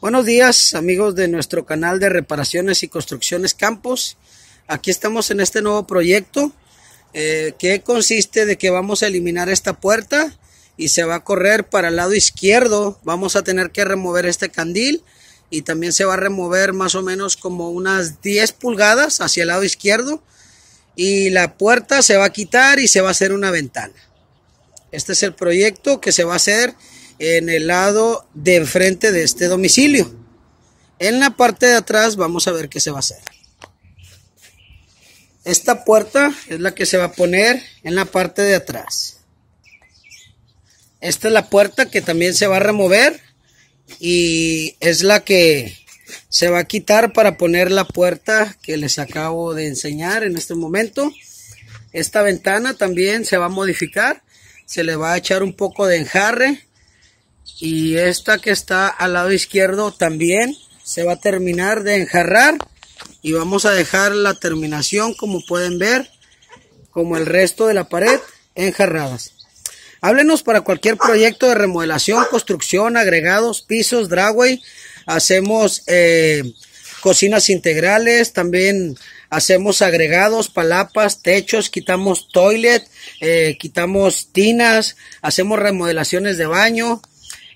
Buenos días amigos de nuestro canal de reparaciones y construcciones Campos. Aquí estamos en este nuevo proyecto eh, que consiste de que vamos a eliminar esta puerta y se va a correr para el lado izquierdo. Vamos a tener que remover este candil y también se va a remover más o menos como unas 10 pulgadas hacia el lado izquierdo y la puerta se va a quitar y se va a hacer una ventana. Este es el proyecto que se va a hacer en el lado de enfrente de este domicilio. En la parte de atrás vamos a ver qué se va a hacer. Esta puerta es la que se va a poner en la parte de atrás. Esta es la puerta que también se va a remover y es la que se va a quitar para poner la puerta que les acabo de enseñar en este momento. Esta ventana también se va a modificar, se le va a echar un poco de enjarre y esta que está al lado izquierdo también se va a terminar de enjarrar y vamos a dejar la terminación como pueden ver como el resto de la pared enjarradas háblenos para cualquier proyecto de remodelación construcción agregados pisos dragway hacemos eh, cocinas integrales también hacemos agregados, palapas, techos, quitamos toilet, eh, quitamos tinas, hacemos remodelaciones de baño,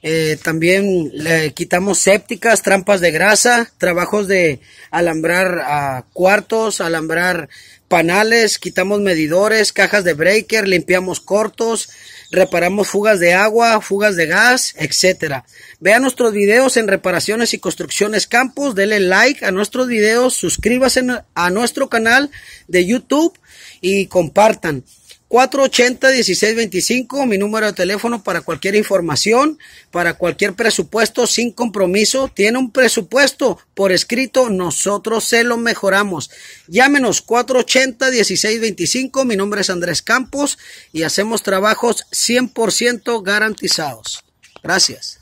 eh, también le quitamos sépticas, trampas de grasa, trabajos de alambrar cuartos, alambrar panales, quitamos medidores, cajas de breaker, limpiamos cortos, reparamos fugas de agua, fugas de gas, etcétera. Vean nuestros videos en reparaciones y construcciones campos, denle like a nuestros videos, suscríbanse a nuestro canal de YouTube y compartan. 480-1625, mi número de teléfono para cualquier información, para cualquier presupuesto sin compromiso. Tiene un presupuesto por escrito, nosotros se lo mejoramos. Llámenos 480-1625, mi nombre es Andrés Campos y hacemos trabajos 100% garantizados. Gracias.